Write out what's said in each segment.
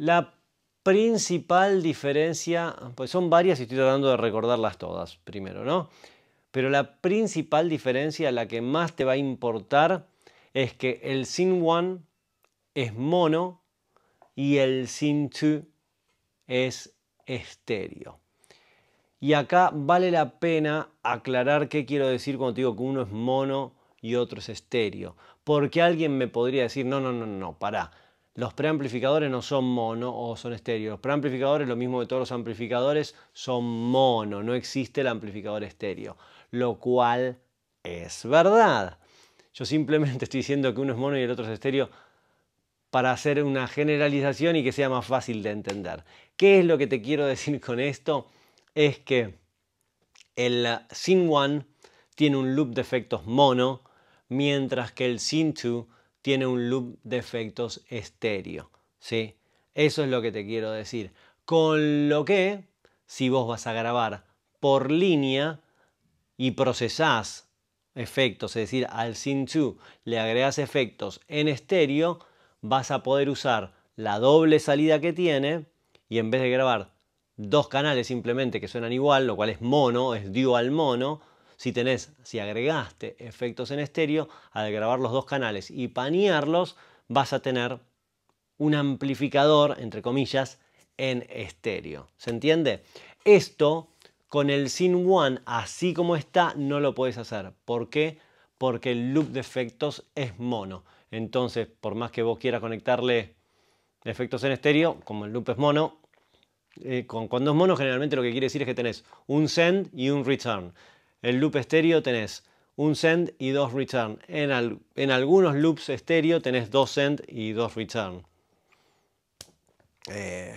La principal diferencia, pues son varias y estoy tratando de recordarlas todas primero, ¿no? Pero la principal diferencia, la que más te va a importar, es que el sin one es mono y el sin 2 es estéreo. Y acá vale la pena aclarar qué quiero decir cuando digo que uno es mono y otro es estéreo. Porque alguien me podría decir, no, no, no, no, pará los preamplificadores no son mono o son estéreo. Los preamplificadores, lo mismo que todos los amplificadores, son mono. No existe el amplificador estéreo. Lo cual es verdad. Yo simplemente estoy diciendo que uno es mono y el otro es estéreo para hacer una generalización y que sea más fácil de entender. ¿Qué es lo que te quiero decir con esto? Es que el Sin 1 tiene un loop de efectos mono, mientras que el Sin 2 tiene un loop de efectos estéreo. ¿sí? Eso es lo que te quiero decir. Con lo que, si vos vas a grabar por línea y procesás efectos, es decir, al Synth 2 le agregas efectos en estéreo, vas a poder usar la doble salida que tiene y en vez de grabar dos canales simplemente que suenan igual, lo cual es mono, es dual mono, si tenés, si agregaste efectos en estéreo, al grabar los dos canales y panearlos, vas a tener un amplificador, entre comillas, en estéreo. ¿Se entiende? Esto con el Sin One, así como está, no lo puedes hacer. ¿Por qué? Porque el loop de efectos es mono. Entonces, por más que vos quieras conectarle efectos en estéreo, como el loop es mono, eh, con, cuando es mono generalmente lo que quiere decir es que tenés un send y un return. El loop estéreo tenés un send y dos return. En, algunos loops estéreo tenés dos send y dos return. Eh,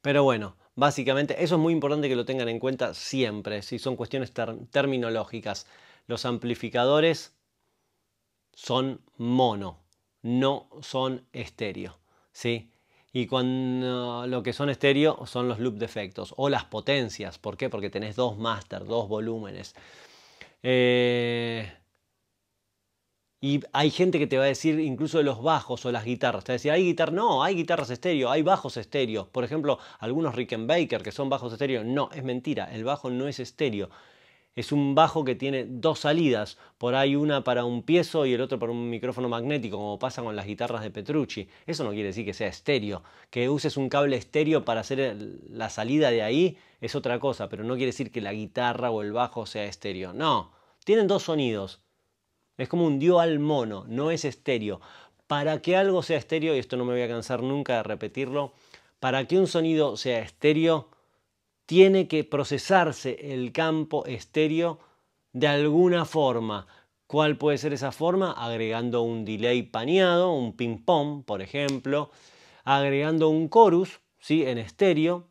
pero bueno, básicamente eso es muy importante que lo tengan en cuenta siempre, si son cuestiones terminológicas. Los amplificadores son mono, no son estéreo. ¿sí? y cuando lo que son estéreo son los loop defectos o las potencias. ¿Por qué? Porque tenés dos master, dos volúmenes. Eh, y hay gente que te va a decir incluso los bajos o las guitarras. Te va a decir, hay guitarra, no, hay guitarras estéreo, hay bajos estéreo. Por ejemplo, algunos Rickenbacker que son bajos estéreo. No, es mentira, el bajo no es estéreo. Es un bajo que tiene dos salidas, por ahí una para un piezo y el otro para un micrófono magnético, como pasa con las guitarras de Petrucci. Eso no quiere decir que sea estéreo. Que uses un cable estéreo para hacer la salida de ahí es otra cosa, pero no quiere decir que la guitarra o el bajo sea estéreo. No, tienen dos sonidos. Es como un dio al mono, no es estéreo. Para que algo sea estéreo, y esto no me voy a cansar nunca de repetirlo, para que un sonido sea estéreo, tiene que procesarse el campo estéreo de alguna forma. ¿Cuál puede ser esa forma? Agregando un delay paneado, un ping-pong, por ejemplo, agregando un chorus ¿sí? en estéreo,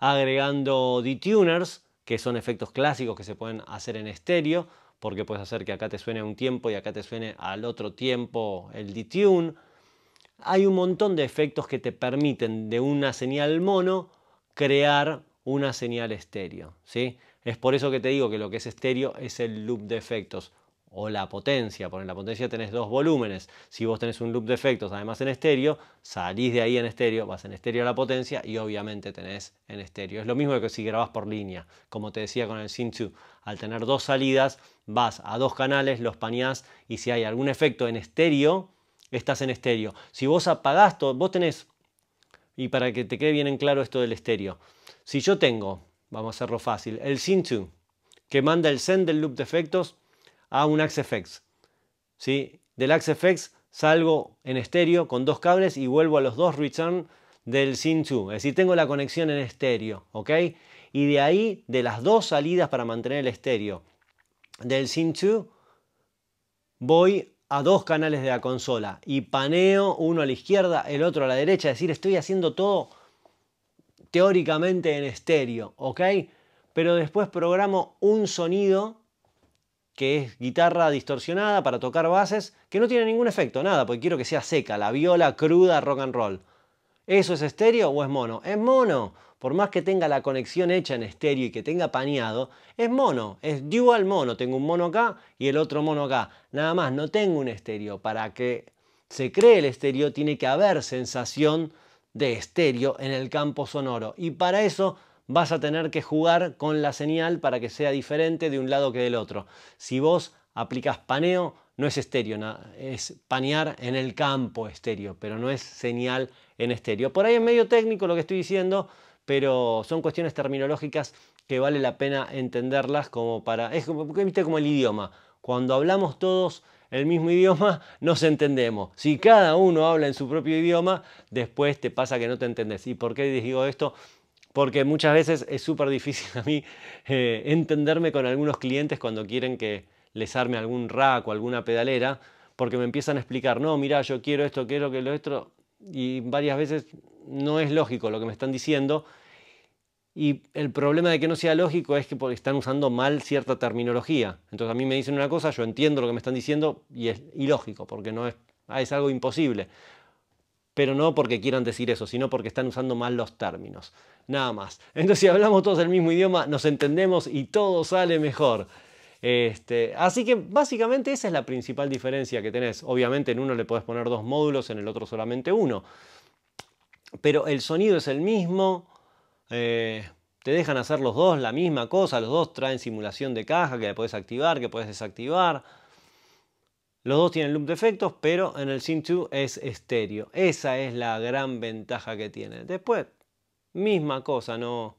agregando detuners, que son efectos clásicos que se pueden hacer en estéreo, porque puedes hacer que acá te suene a un tiempo y acá te suene al otro tiempo el detune. Hay un montón de efectos que te permiten de una señal mono crear una señal estéreo. ¿sí? Es por eso que te digo que lo que es estéreo es el loop de efectos o la potencia, porque en la potencia tenés dos volúmenes. Si vos tenés un loop de efectos además en estéreo, salís de ahí en estéreo, vas en estéreo a la potencia y obviamente tenés en estéreo. Es lo mismo que si grabás por línea, como te decía con el Synth2. Al tener dos salidas, vas a dos canales, los pañás y si hay algún efecto en estéreo, estás en estéreo. Si vos apagás todo, vos tenés, y para que te quede bien en claro esto del estéreo, si yo tengo, vamos a hacerlo fácil, el 2, que manda el send del loop de efectos a un AxeFX. ¿sí? Del AxeFX salgo en estéreo con dos cables y vuelvo a los dos return del SIN2. Es decir, tengo la conexión en estéreo, ¿ok? Y de ahí, de las dos salidas para mantener el estéreo del SIN2, voy a dos canales de la consola y paneo uno a la izquierda, el otro a la derecha. Es decir, estoy haciendo todo teóricamente en estéreo, ¿ok? Pero después programo un sonido que es guitarra distorsionada para tocar bases, que no tiene ningún efecto, nada, porque quiero que sea seca, la viola cruda rock and roll. ¿Eso es estéreo o es mono? Es mono. Por más que tenga la conexión hecha en estéreo y que tenga paneado, es mono, es dual mono. Tengo un mono acá y el otro mono acá. Nada más, no tengo un estéreo. Para que se cree el estéreo tiene que haber sensación de estéreo en el campo sonoro. Y para eso vas a tener que jugar con la señal para que sea diferente de un lado que del otro. Si vos aplicas paneo, no es estéreo, es panear en el campo estéreo, pero no es señal en estéreo. Por ahí es medio técnico lo que estoy diciendo, pero son cuestiones terminológicas que vale la pena entenderlas como para... Es como, ¿viste? como el idioma. Cuando hablamos todos el mismo idioma, nos entendemos. Si cada uno habla en su propio idioma, después te pasa que no te entendés. ¿Y por qué digo esto? Porque muchas veces es súper difícil a mí eh, entenderme con algunos clientes cuando quieren que les arme algún rack o alguna pedalera, porque me empiezan a explicar, no, mira, yo quiero esto, quiero que lo otro, y varias veces no es lógico lo que me están diciendo y el problema de que no sea lógico es que están usando mal cierta terminología. Entonces a mí me dicen una cosa, yo entiendo lo que me están diciendo y es ilógico, porque no es, ah, es algo imposible. Pero no porque quieran decir eso, sino porque están usando mal los términos. Nada más. Entonces si hablamos todos el mismo idioma, nos entendemos y todo sale mejor. Este, así que básicamente esa es la principal diferencia que tenés. Obviamente en uno le podés poner dos módulos, en el otro solamente uno. Pero el sonido es el mismo eh, te dejan hacer los dos la misma cosa, los dos traen simulación de caja que puedes activar, que puedes desactivar. Los dos tienen loop de efectos, pero en el Sim 2 es estéreo. Esa es la gran ventaja que tiene. Después, misma cosa, no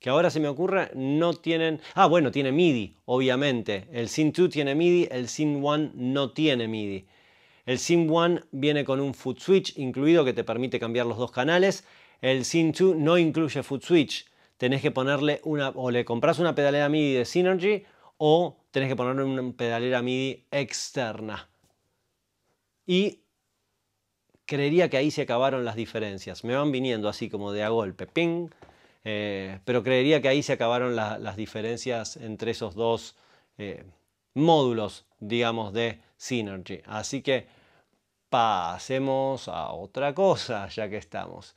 que ahora se me ocurre, no tienen. Ah, bueno, tiene MIDI, obviamente. El Sim 2 tiene MIDI, el Sim 1 no tiene MIDI. El Sim 1 viene con un foot switch incluido que te permite cambiar los dos canales. El 2 no incluye Foot Switch. Tenés que ponerle una, o le compras una pedalera MIDI de Synergy o tenés que ponerle una pedalera MIDI externa. Y creería que ahí se acabaron las diferencias. Me van viniendo así como de a golpe, ping. Eh, pero creería que ahí se acabaron las diferencias entre esos dos eh, módulos, digamos, de Synergy. Así que pasemos a otra cosa, ya que estamos.